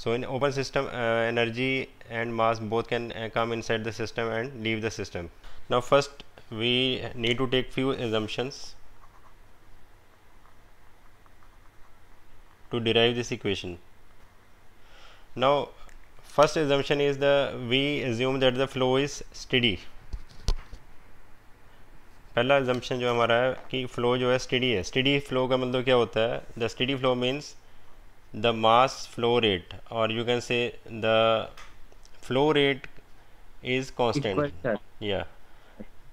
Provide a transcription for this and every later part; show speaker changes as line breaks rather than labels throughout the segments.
so in open system uh, energy and mass both can uh, come inside the system and leave the system now first we need to take few assumptions to derive this equation now first assumption is the we assume that the flow is steady पहला assumption जो हमारा है कि flow जो है steady है steady flow का मतलब क्या होता है the steady flow means the mass flow rate or you can say the flow rate is constant yeah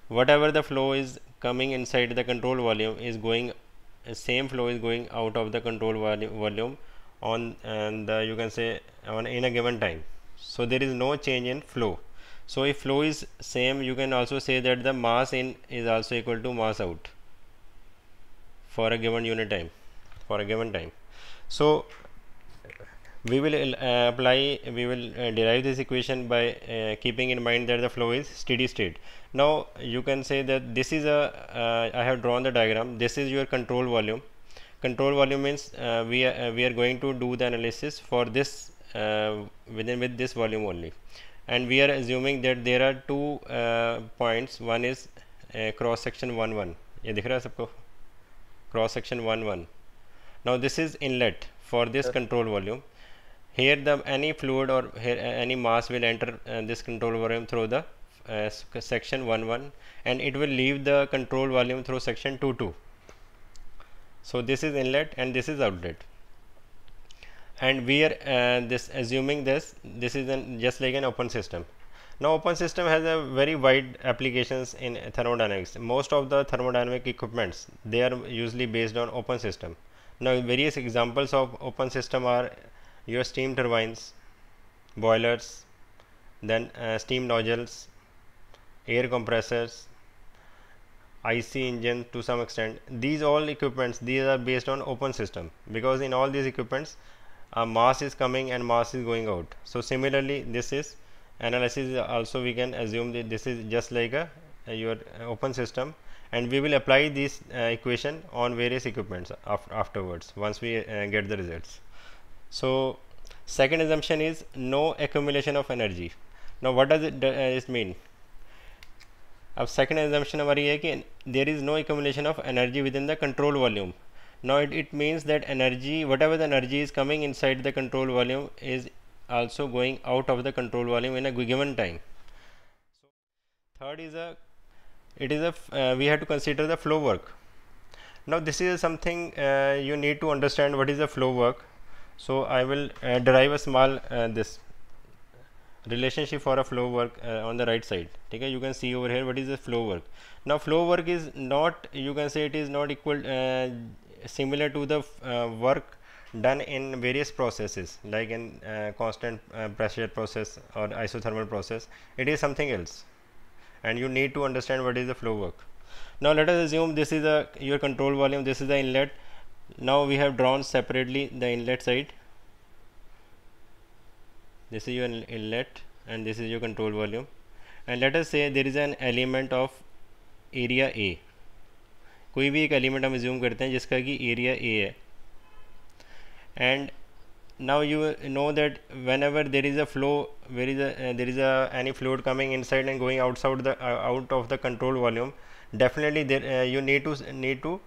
whatever the flow is coming inside the control volume is going same flow is going out of the control volume, on and you can say on in a given time so there is no change in flow so if flow is same you can also say that the mass in is also equal to mass out for a given unit time for a given time so we will uh, apply we will uh, derive this equation by uh, keeping in mind that the flow is steady state now you can say that this is a uh, I have drawn the diagram this is your control volume control volume means uh, we are, uh, we are going to do the analysis for this within with this volume only and we are assuming that there are two points one is cross section 1 1 ये cross section 1 1 now this is inlet for this control volume here the any fluid or here, any mass will enter uh, this control volume through the uh, section 1 1 and it will leave the control volume through section 2 2 so this is inlet and this is outlet and we are uh, this assuming this this is an just like an open system now open system has a very wide applications in thermodynamics most of the thermodynamic equipments they are usually based on open system now various examples of open system are your steam turbines, boilers, then uh, steam nozzles, air compressors, IC engine to some extent. These all equipments, these are based on open system because in all these equipments, uh, mass is coming and mass is going out. So similarly, this is analysis also we can assume that this is just like a your open system and we will apply this uh, equation on various equipments af afterwards once we uh, get the results. So second assumption is no accumulation of energy now what does it, uh, mean अब second assumption, हमारी है कि there is no accumulation of energy within the control volume. now it, it means that energy whatever the energy is coming inside the control volume is also going out of the control volume in a given time so third is a it is a uh, we have to consider the flow work now this is something uh, you need to understand what is the flow work so I will uh, derive a small uh, this relationship for a flow work uh, on the right side okay you can see over here what is the flow work now flow work is not you can say it is not equal uh, similar to the uh, work done in various processes like in uh, constant pressure process or isothermal process it is something else and you need to understand what is the flow work now let us assume this is a your control volume this is the inlet now we have drawn separately the inlet side this is your inlet and this is your control volume and let us say there is an element of area A कोई भी एक element हम ज्यूम करते हैं जिसका कि area A है and now you know that whenever there is a flow where is there is a any fluid coming inside and going out the the out of the control volume definitely there you need to need to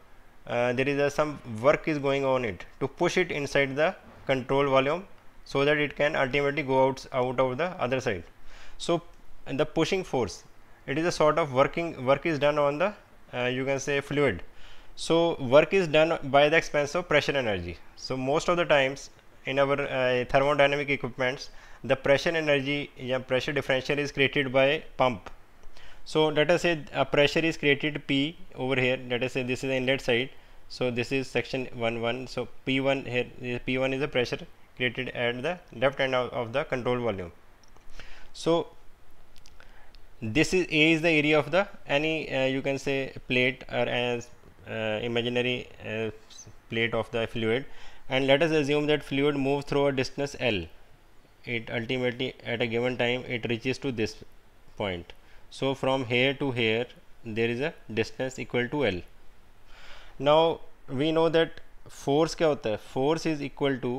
Uh, there is some work is going on it to push it inside the control volume so that it can ultimately go out out of the other side so the pushing force it is a sort of working work is done on the uh, you can say fluid so work is done by the expense of pressure energy so most of the times in our uh, thermodynamic equipments the pressure energy yeah, pressure differential is created by pump so let us say a pressure is created p over here let us say this is the inlet side so this is section 1 1 so p1 here p1 is the pressure created at the left end of, of the control volume so this is a is the area of the any uh, you can say plate or as uh, imaginary uh, plate of the fluid and let us assume that fluid moves through a distance L it ultimately at a given time it reaches to this point so from here to here there is a distance equal to L now we know that force क्या होता force is equal to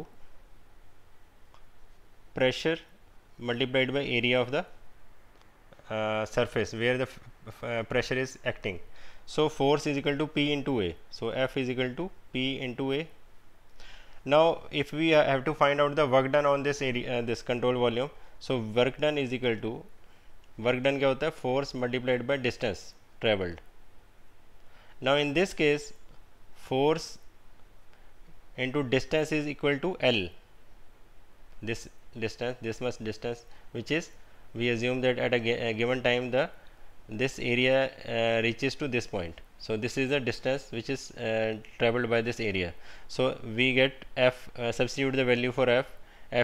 pressure multiplied by area of the uh, surface where the uh, pressure is acting so force is equal to p into a so f is equal to p into a now if we uh, have to find out the work done on this area uh, this control volume so work done is equal to work done kya hota hai force multiplied by distance traveled now in this case force into distance is equal to L this distance this much distance which is we assume that at a, a given time the this area uh, reaches to this point so this is the distance which is uh, traveled by this area so we get f uh, substitute the value for f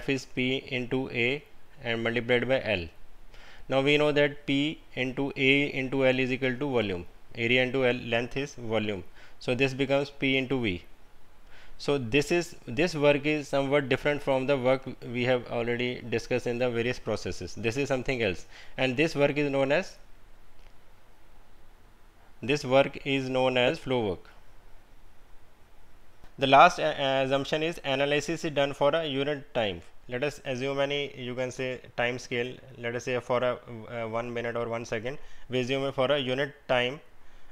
f is p into a and multiplied by l now we know that p into a into l is equal to volume area into l length is volume so this becomes p into v so this is this work is somewhat different from the work we have already discussed in the various processes this is something else and this work is known as this work is known as flow work the last uh, uh assumption is analysis is done for a unit time let us assume any you can say time scale let us say for a uh, one minute or one second we assume for a unit time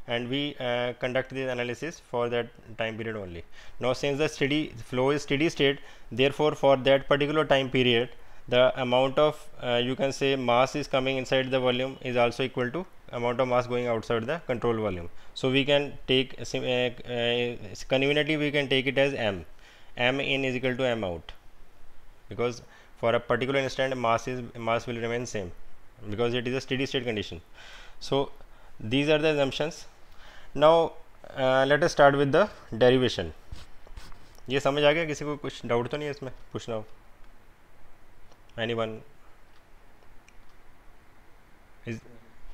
and we uh, conduct this analysis for that time period only. Now since the steady flow is steady state therefore for that particular time period the amount of uh, you can say mass is coming inside the volume is also equal to amount of mass going outside the control volume. So we can take uh, uh, uh, conveniently we can take it as m, m in is equal to m out because for a particular instant mass is mass will remain same because it is a steady state condition. So these are the assumptions now let's start with the derivation ये समझ आ गया किसी को कुछ doubt तो नहीं है इसमें पूछना हो एनी वन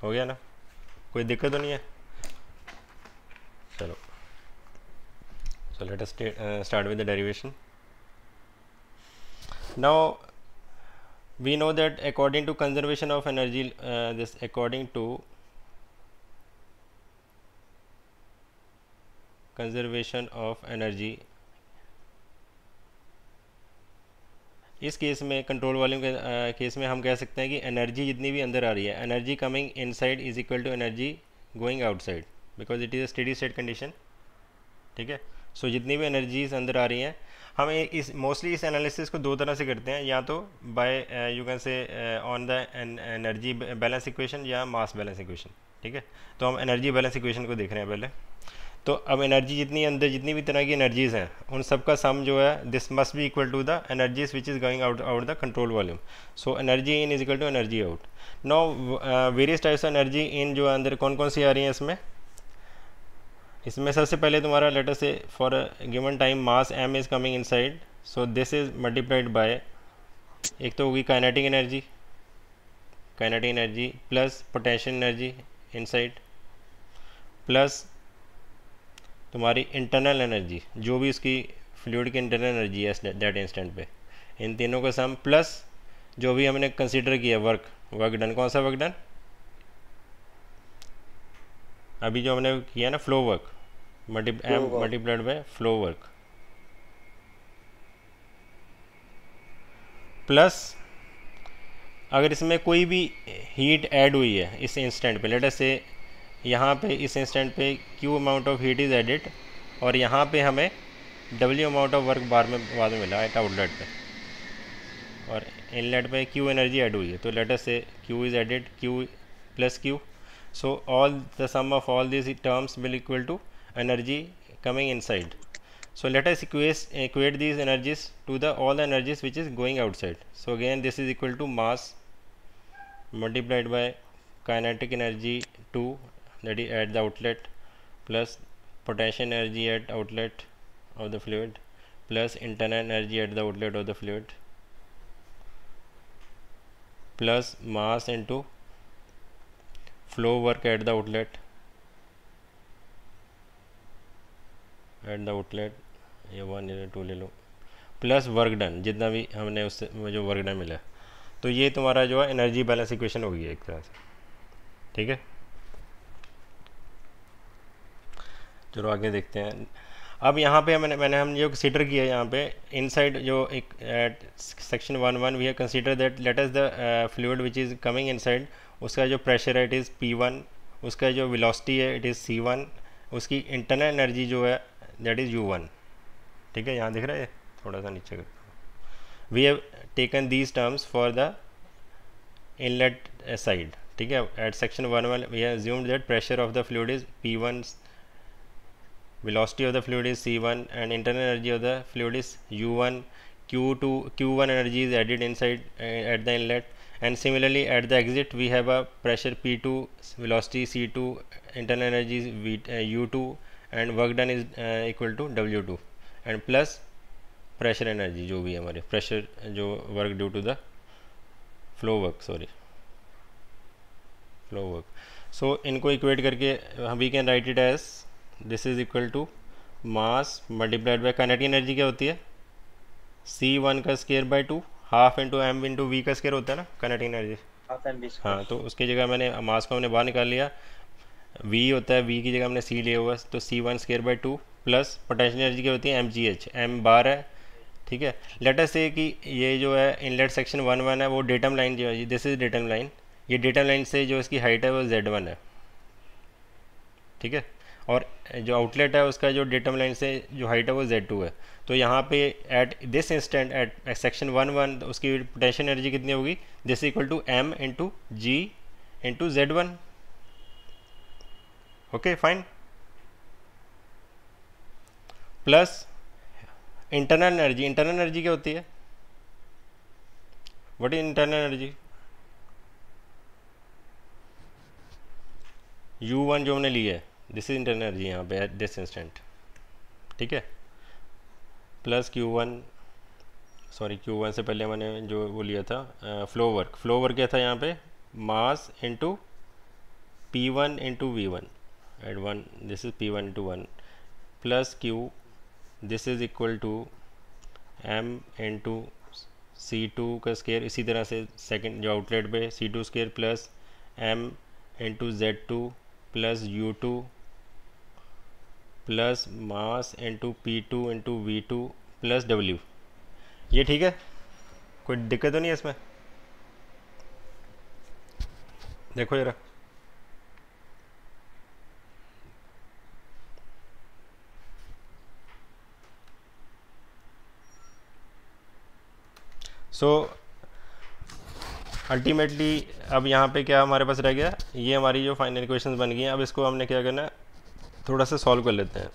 हो गया ना कोई दिक्कत तो नहीं है चलो so let's start with the derivation now we know that according to conservation of energy this according to conservation of energy इस केस में कंट्रोल वॉल्यूम के केस में हम कह सकते हैं कि एनर्जी जितनी भी अंदर आ रही है energy coming inside is equal to energy going outside because it is a steady state condition ठीक है सो जितनी भी एनर्जीज अंदर आ रही हैं हम इस मोस्टली इस एनालिसिस को दो तरह से करते हैं या तो by you can say on the energy balance equation या मास बैलेंस इक्वेशन ठीक है तो हम एनर्जी बैलेंस इक्वेशन को देख रहे हैं पहले तो अब एनर्जी जितनी अंदर जितनी भी तरह की एनर्जीज़ हैं उन सब का सम जो है दिस मस्ट भी equal to the energies which is going out out the control volume so energy in is equal to energy out no various types of energy in जो है अंदर कौन कौन सी आ रही हैं इसमें इसमें सबसे पहले तुम्हारा लेटर से for given time mass M is coming inside so this is multiplied by एक तो होगी kinetic energy kinetic energy plus potential energy side plus तुम्हारी इंटरनल एनर्जी जो भी इसकी फ्लूड की इंटरनल एनर्जी है डेट इंस्टेंट पे इन तीनों के सम प्लस जो भी हमने कंसिडर किया वर्क वर्क डन कौन सा वर्क डन अभी जो हमने किया ना flow work M multiplied by flow work plus अगर इसमें कोई भी हीट ऐड हुई है इस इंस्टेंट पे लेटर से यहाँ पे इस इंस्टेंट पे Q amount of heat is added और यहाँ पे हमें डब्ल्यू अमाउंट ऑफ वर्क बार में बाद में मिला एट आउटलेट पे और इनलेट पे क्यू एनर्जी एड हुई है तो लेटर से Q is added Q plus Q so all the sum of all this terms will equal to energy coming inside so us equate equate these energies to the all the energies which is going outside so again this is equal to mass multiplied by kinetic energy that is at the outlet plus potential energy at outlet of the fluid plus internal energy at the outlet of the fluid plus mass into flow work at the outlet at the outlet ये one या two ले लो plus work done जितना भी हमने उससे जो work done मिला तो ये तुम्हारा जो है एनर्जी बैलेंस इक्वेशन होगी एक तरह से ठीक है चलो आगे देखते हैं अब यहाँ पे मैंने मैंने हम जो कंसीडर किया यहाँ पे इनसाइड जो एक section one one we have consider that let is the fluid which is coming inside उसका जो प्रेशर है इट इज़ पी वन उसका जो विलोसिटी है इट इज़ सी वन उसकी इंटरनल एनर्जी जो है दैट इज़ यू वन ठीक है यहाँ दिख रहा है थोड़ा सा नीचे करता हूँ we have taken these terms for the inlet side ठीक है at section one one we have assumed that pressure of the fluid is P one velocity of the fluid is c1 and internal energy of the fluid is u1 q2 q1 energy is added inside uh, at the inlet and similarly at the exit we have a pressure p2 velocity c2 internal energy is v, uh, u2 and work done is uh, equal to w2 and plus pressure energy jo bhi hamare pressure jo work due to the flow work sorry flow work so inko equate karke we can write it as this is equal to mass multiplied by kinetic energy क्या होती है C one का square by two half into M into V का square होता है ना kinetic energy हाँ तो उसकी जगह मैंने मास को हमने बाहर निकाल लिया वी होता है वी की जगह हमने सी लिया हुआ तो C one square by two plus potential energy क्या होती है एम जी एच एम बार है ठीक है लेटेस्ट से कि ये जो है इनलेट सेक्शन वन वन है वो डेटम लाइन जो है दिस इज डेटम लाइन ये डेटम लाइन से जो इसकी हाइट है वो जेड वन है ठीक है और जो आउटलेट है उसका जो डेटम लाइन से जो हाइट है वो जेड टू है तो यहाँ पे at this instant at section one one उसकी पोटेंशियल एनर्जी कितनी होगी this equal to M into G into Z one okay fine plus internal energy internal energy क्या होती है what is internal energy U one जो हमने ली है this is internal energy यहाँ पे एट दिस इंस्टेंट ठीक है plus Q one sorry Q one से पहले मैंने जो वो लिया था फ्लो वर्क फ्लो वर्क क्या था यहाँ पे mass into P one into V one at one this is P one two one plus Q this is equal to M into C two का स्केयर इसी तरह से सेकेंड जो outlet पे C two square plus M into Z two plus U two plus mass into P two into V two plus W ये ठीक है कोई दिक्कत तो नहीं है इसमें देखो जरा सो so, अल्टीमेटली अब यहाँ पे क्या हमारे पास रह गया ये हमारी जो फाइनल इक्वेशंस बन गई हैं अब इसको हमने क्या करना है थोड़ा सा सॉल्व कर लेते हैं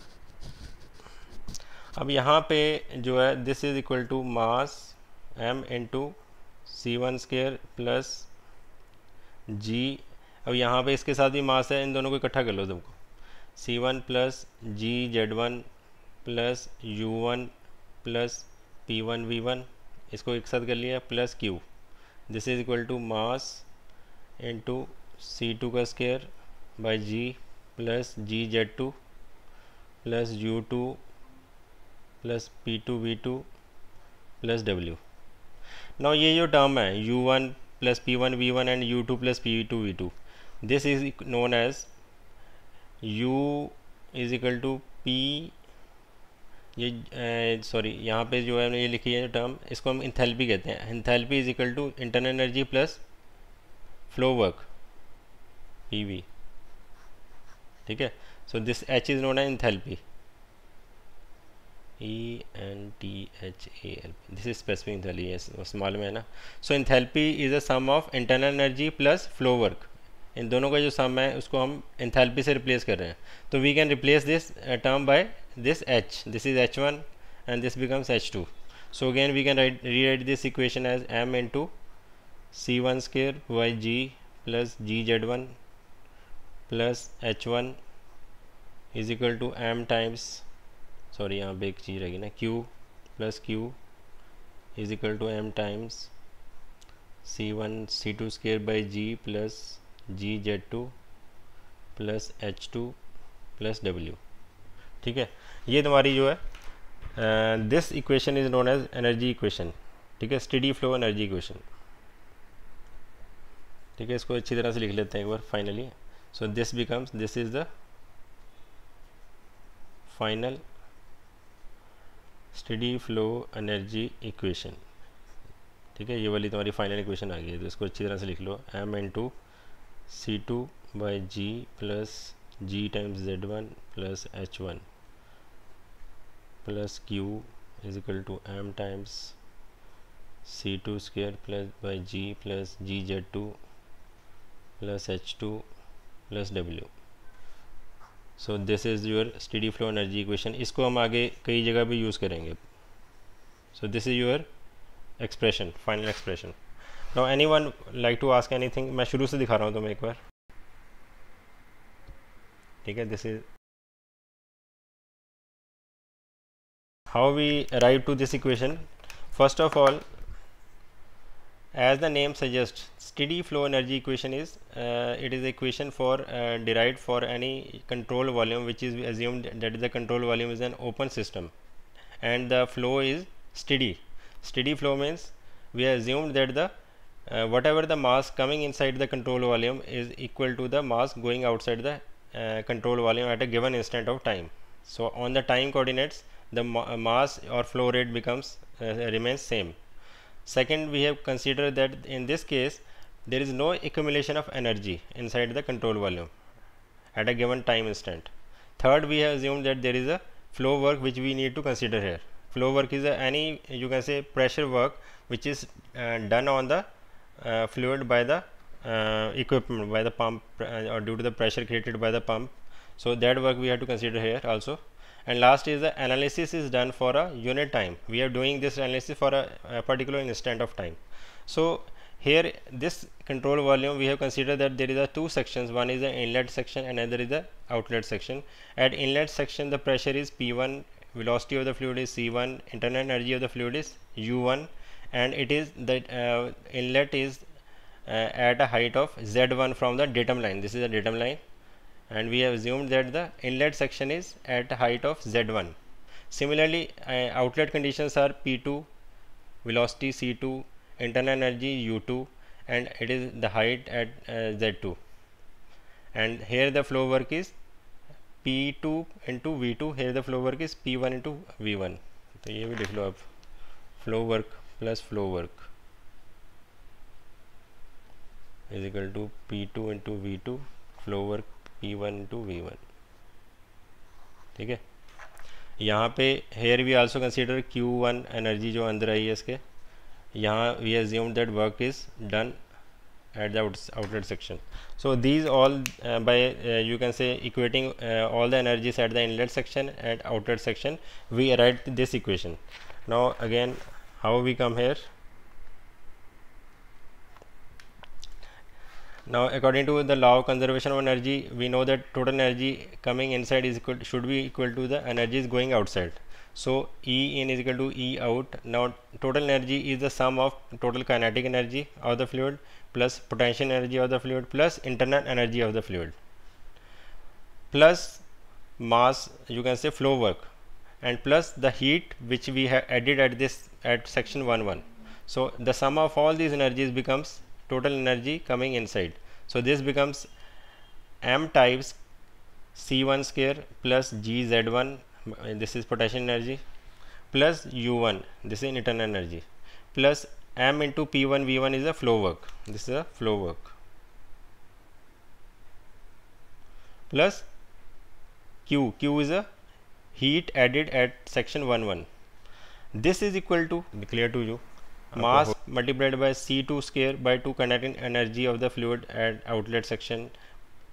अब यहाँ पे जो है this is equal to mass M into C one square plus G अब यहाँ पे इसके साथ भी मास है इन दोनों को इकट्ठा कर लो तुमको C one plus G Z one plus U one plus P one V one इसको एक साथ कर लिया plus Q this is equal to mass into C two का square by G plus G Z two plus U two plus P two V two plus W now ये जो term है U one plus P one V one and U two plus P two V to this is known as U is equal to P ये sorry यहाँ पे जो है ये लिखी है टर्म इसको हम इंथेल्पी कहते हैं enthalpy is equal to internal energy plus flow work P V ठीक है so this H is known enthalpy E N T H A L P this is specific enthalpy small में है ना so enthalpy is a sum of internal energy plus flow work इन दोनों का जो सम है उसको हम इंथेल्पी से रिप्लेस कर रहे हैं तो we can replace this term by this H this is H one and this becomes H two so again we can rewrite this equation as M into C one square by G plus G Z one plus H one is equal to M times sorry यहाँ पे एक चीज़ रहेगी ना Q plus Q is equal to M times C one C two square by G plus G Z two plus H two plus W ठीक है ये तुम्हारी जो है this equation is known as energy equation ठीक है steady flow energy equation ठीक है इसको अच्छी तरह से लिख लेते हैं एक बार finally so this becomes this is the final steady flow energy equation ठीक है ये वाली तुम्हारी फाइनल इक्वेशन आ गई है तो इसको अच्छी तरह से लिख लो M into C two by G plus G times Z one plus H one plus Q is equal to M times C two square plus by G plus G Z two plus H two plus W so this is your steady flow energy equation इसको हम आगे कई जगह भी use करेंगे so this is your expression final expression now anyone like to ask anything मैं शुरू से दिखा रहा हूँ तुम्हें एक बार ठीक है this is how we arrive to this equation first of all as the name suggests steady flow energy equation is uh, it is equation for uh, derived for any control volume which is assumed that the control volume is an open system and the flow is steady steady flow means we assumed that the uh, whatever the mass coming inside the control volume is equal to the mass going outside the uh, control volume at a given instant of time so on the time coordinates the ma mass or flow rate becomes uh, remains same second we have considered that in this case there is no accumulation of energy inside the control volume at a given time instant third we have assumed that there is a flow work which we need to consider here flow work is a, any you can say pressure work which is uh, done on the uh, fluid by the uh, equipment by the pump uh, or due to the pressure created by the pump so that work we have to consider here also and last is the analysis is done for a unit time we are doing this analysis for a, a particular instant of time so here this control volume we have considered that there is a two sections one is the inlet section another is the outlet section at inlet section the pressure is p1 velocity of the fluid is c1 internal energy of the fluid is u1 and it is the uh, inlet is uh, at a height of z1 from the datum line this is the datum line and we have assumed that the inlet section is at height of z1 similarly uh, outlet conditions are p2 velocity c2 internal energy u2 and it is the height at uh, z2 and here the flow work is p2 into v2 here the flow work is p1 into v1 So, ये भी लिख लो आप flow work plus flow work is equal to P two into V two P one two V one ठीक है यहाँ पे here we also consider Q one energy जो अंदर आई है इसके यहाँ we assume that work is done at the outlet section so these all by you can say equating all the energies at the inlet section at outlet section we write this equation now again how we come here Now according to the law of conservation of energy, we know that total energy coming inside is equal should be equal to the energy is going outside. So E in is equal to E out. Now total energy is the sum of total kinetic energy of the fluid plus potential energy of the fluid plus internal energy of the fluid plus mass you can say flow work and plus the heat which we have added at this at section one one. So the sum of all these energies becomes total energy coming inside. So this becomes M times C1 square plus GZ1 this is potential energy plus U1 this is internal energy plus M into P1 V1 is a flow work this is a flow work plus Q Q is a heat added at section one one. this is equal to clear to you mass multiplied by c2 square by 2 conducting energy of the fluid at outlet section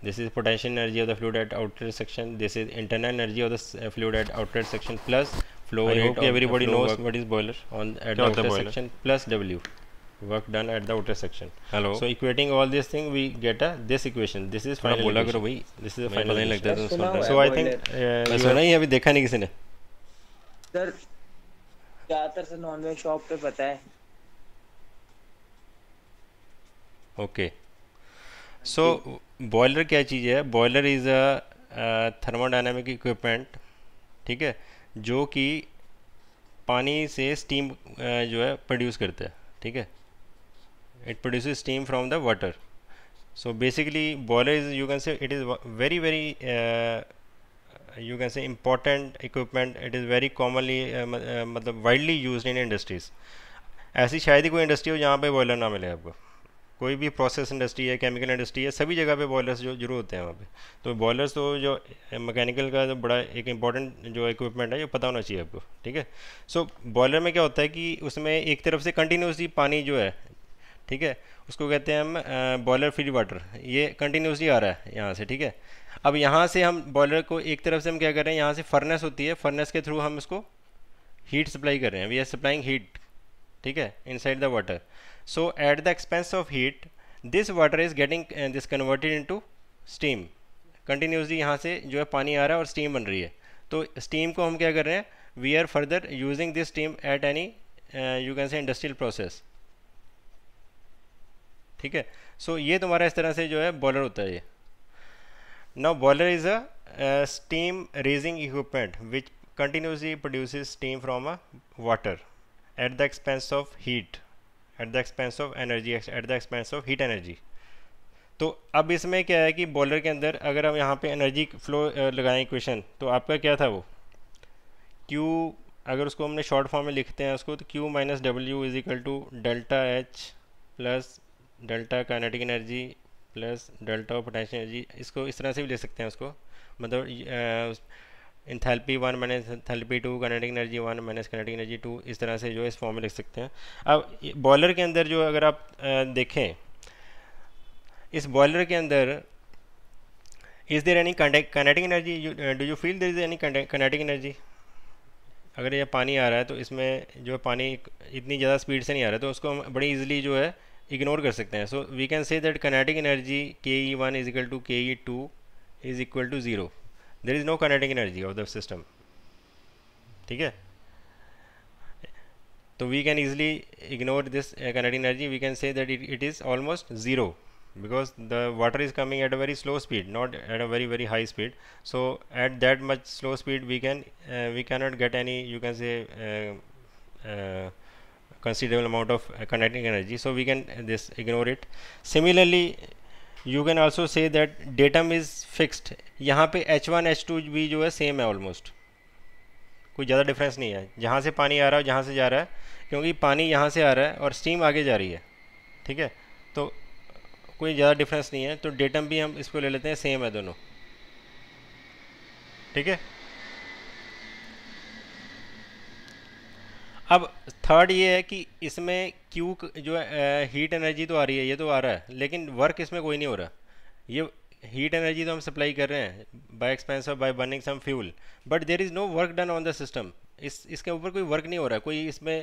this is potential energy of the fluid at outlet section this is internal energy of the fluid at outlet section plus flow I rate everybody flow knows what is boiler on at the outer section plus w work done at the outer section hello so equating all these thing we get a this equation this is final बोला करो भाई this is final नहीं लगता तो सुना so i think uh, सुना ही अभी देखा नहीं किसी ने सर ज्यादातर से नॉनवेज शॉप पे पता है ओके सो बॉयलर क्या चीज़ है boiler is a thermodynamic equipment ठीक है जो कि पानी से स्टीम uh, जो है प्रोड्यूस करते हैं ठीक है it produce steam from the water so basically boiler is you can say it is very very you can say important equipment it is very commonly मतलब वाइडली यूज इन इंडस्ट्रीज ऐसी शायद ही कोई industry हो जहाँ पर boiler ना मिले आपको कोई भी प्रोसेस इंडस्ट्री है केमिकल इंडस्ट्री है सभी जगह पे बॉयलर्स जो जरूर होते हैं वहाँ पे तो बॉयलर्स तो जो मैकेनिकल का जो बड़ा एक इंपॉर्टेंट जो इक्विपमेंट है ये पता होना चाहिए आपको ठीक है सो बॉयलर में क्या होता है कि उसमें एक तरफ से कंटिन्यूसली पानी जो है ठीक है उसको कहते हैं हम बॉयलर फ्री वाटर ये कंटिन्यूसली आ रहा है यहाँ से ठीक है अब यहाँ से हम बॉयलर को एक तरफ से हम क्या कर रहे हैं यहाँ से फर्नेस होती है फर्नेस के थ्रू हम उसको हीट सप्लाई कर रहे हैं वी आर सप्लाइंग हीट ठीक है inside the water so at the expense of heat this water is getting uh, this converted into steam continuously यहाँ से जो है पानी आ रहा है और स्टीम बन रही है तो स्टीम को हम क्या कर रहे हैं we are further using this steam at any you can say industrial process ठीक है सो ये तुम्हारा इस तरह से जो है बॉलर होता है ये now boiler is a steam raising equipment which continuously produces steam from a water at the expense of heat at the expense of energy at the expense of heat energy तो अब इसमें क्या है कि bowler के अंदर अगर हम यहाँ पे एनर्जी फ्लो लगाएं इक्वेशन तो आपका क्या था वो क्यू अगर उसको हमने शॉर्ट फॉर्म में लिखते हैं उसको तो Q minus W is equal to delta H plus delta kinetic energy plus delta potential energy इसको इस तरह से भी ले सकते हैं उसको मतलब enthalpy one minus enthalpy two kinetic energy one minus kinetic energy two इस तरह से जो है इस फॉर्म में लिख सकते हैं अब बॉयलर के अंदर जो अगर आप देखें इस बॉयलर के अंदर is there any kinetic energy do you feel there is any kinetic energy अगर ये पानी आ रहा है तो इसमें जो है पानी इतनी ज़्यादा स्पीड से नहीं आ रहा है तो उसको हम बड़ी ईजिली जो है इग्नोर कर सकते हैं so we can say that kinetic energy K E one is equal to K E two is equal to zero there is no kinetic energy of the system Okay, so we can easily ignore this uh, kinetic energy we can say that it, it is almost zero because the water is coming at a very slow speed not at a very very high speed so at that much slow speed we can uh, we cannot get any you can say uh, uh, considerable amount of uh, kinetic energy so we can uh, this ignore it similarly you can also say that datum is fixed यहाँ पे H one H two भी जो है same है almost कोई ज़्यादा difference नहीं है जहाँ से पानी आ रहा है जहाँ से जा रहा है क्योंकि पानी यहाँ से आ रहा है और स्टीम आगे जा रही है ठीक है तो कोई ज़्यादा डिफरेंस नहीं है तो डेटम भी हम इसको ले लेते हैं सेम है दोनों ठीक है अब थर्ड ये है कि इसमें क्यू जो है हीट एनर्जी तो आ रही है ये तो आ रहा है लेकिन वर्क इसमें कोई नहीं हो रहा ये हीट एनर्जी तो हम सप्लाई कर रहे हैं बाय एक्सपेंस और by burning some fuel but there is no work done on the system इस इसके ऊपर कोई वर्क नहीं हो रहा है कोई इसमें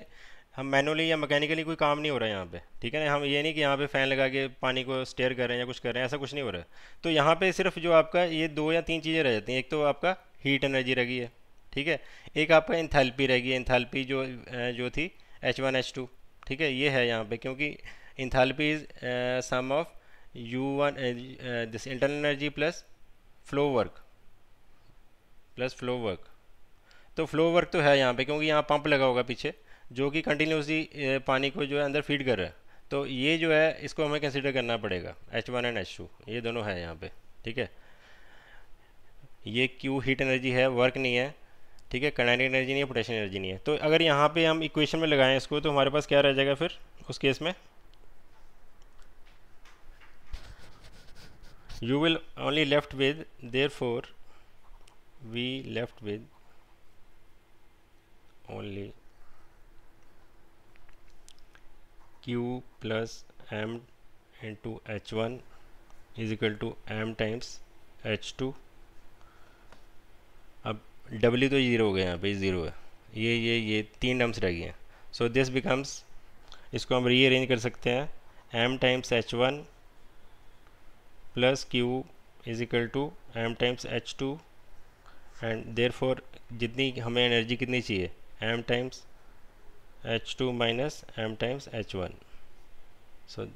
हम मैनुअली या मैकेनिकली कोई काम नहीं हो रहा है यहाँ पे ठीक है ना हम ये नहीं कि यहाँ पे फ़ैन लगा के पानी को स्टेयर कर रहे हैं या कुछ कर रहे हैं ऐसा कुछ नहीं हो रहा है तो यहाँ पे सिर्फ जो आपका ये दो या तीन चीज़ें रह जाती हैं एक तो आपका हीट एनर्जी रह गई है ठीक है एक आपका इंथैल्पी रहेगी इंथैल्पी जो जो थी एच वन एच टू ठीक है ये है यहाँ पे क्योंकि enthalpy is sum of U one this internal energy plus flow work plus flow work तो फ्लो वर्क तो है यहाँ पे क्योंकि यहाँ पंप लगा होगा पीछे जो कि कंटिन्यूसली पानी को जो है अंदर फीड कर रहा है तो ये जो है इसको हमें कंसिडर करना पड़ेगा H one and H two ये दोनों है यहाँ पे ठीक है ये क्यू हीट एनर्जी है वर्क नहीं है ठीक है कनेटिक एनर्जी नहीं है पोटेंशियल एनर्जी नहीं है तो अगर यहाँ पे हम इक्वेशन में लगाएं इसको तो हमारे पास क्या रह जाएगा फिर उस केस में you will only left with therefore we left with only Q plus M plus H one is equal to M times H two अब डब्ल्यू तो ज़ीरो हो गया यहाँ पे ज़ीरो है ये ये ये तीन टर्म्स रह गए हैं सो दिस बिकम्स इसको हम रीअरेंज कर सकते हैं M times H one plus Q is equal to M times H two and therefore जितनी हमें एनर्जी कितनी चाहिए M times H two minus M times H one so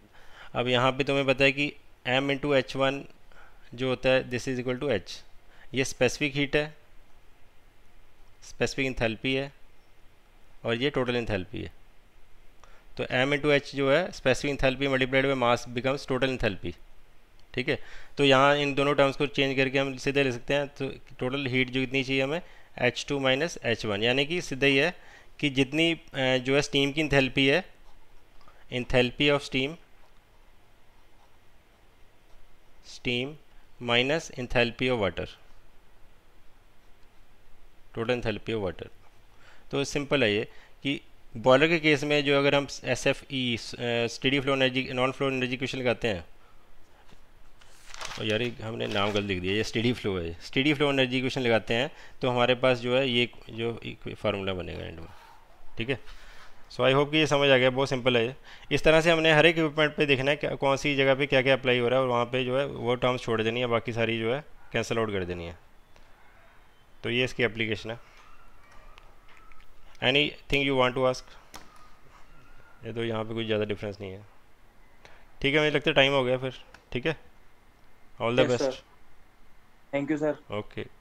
अब यहाँ पे तुम्हें पता है कि एम इंटू एच वन जो होता है this is equal to H ये स्पेसिफिक हीट है स्पेसिफिक इंथेल्पी है और ये टोटल इंथेल्पी है तो एम इंटू एच जो है specific enthalpy multiplied by mass becomes total enthalpy ठीक है तो यहाँ इन दोनों टर्म्स को चेंज करके हम सीधे ले सकते हैं तो टोटल हीट जो इतनी चाहिए हमें H two minus H one यानी कि सीधा ही है कि जितनी जो है स्टीम की इंथेल्पी है enthalpy of steam steam minus enthalpy of water total enthalpy of water तो सिंपल है ये कि बॉयलर के केस में जो अगर हम S F E steady flow energy non flow energy equation लगाते हैं और यार हमने नाम गलत लिख दिया ये स्टडी फ्लो है स्टडी फ्लो एनर्जी क्वेश्चन लगाते हैं तो हमारे पास जो है ये जो फार्मूला बनेगा एंड में ठीक है सो आई होप कि ये समझ आ गया बहुत सिंपल है इस तरह से हमने हर एक इक्विपमेंट पे देखना है क्या कौन सी जगह पे क्या क्या अप्लाई हो रहा है और वहाँ पे जो है वो टर्म्स छोड़ देनी है बाकी सारी जो है कैंसिल आउट कर देनी है तो ये इसकी एप्लीकेशन है anything you want to ask ये तो यहाँ पे कुछ ज़्यादा डिफरेंस नहीं है ठीक है मुझे लगता है टाइम हो गया फिर ठीक है all the best thank you sir okay